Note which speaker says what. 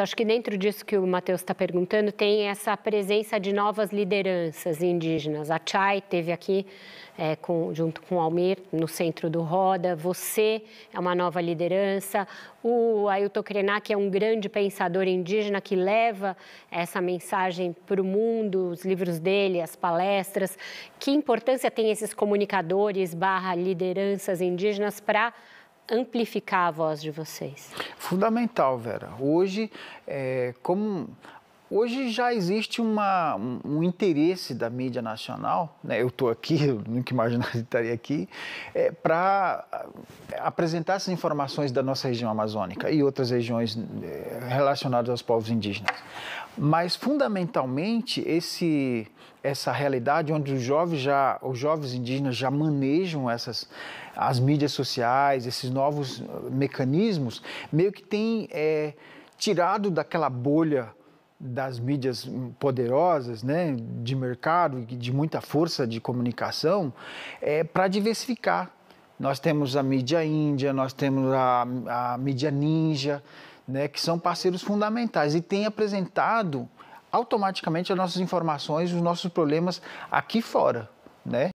Speaker 1: Então, acho que dentro disso que o Matheus está perguntando, tem essa presença de novas lideranças indígenas. A Chay teve aqui é, com, junto com o Almir, no centro do Roda. Você é uma nova liderança. O Ailton Krenak é um grande pensador indígena que leva essa mensagem para o mundo, os livros dele, as palestras. Que importância tem esses comunicadores barra lideranças indígenas para amplificar a voz de vocês?
Speaker 2: Fundamental, Vera. Hoje, é, como Hoje já existe uma, um, um interesse da mídia nacional, né? eu estou aqui, eu nunca imaginaria que estaria aqui, é, para é, apresentar essas informações da nossa região amazônica e outras regiões é, relacionadas aos povos indígenas. Mas, fundamentalmente, esse, essa realidade onde os jovens, já, os jovens indígenas já manejam essas, as mídias sociais, esses novos uh, mecanismos, meio que tem é, tirado daquela bolha das mídias poderosas, né, de mercado e de muita força de comunicação, é para diversificar. Nós temos a mídia índia, nós temos a, a mídia ninja, né, que são parceiros fundamentais e têm apresentado automaticamente as nossas informações, os nossos problemas aqui fora, né?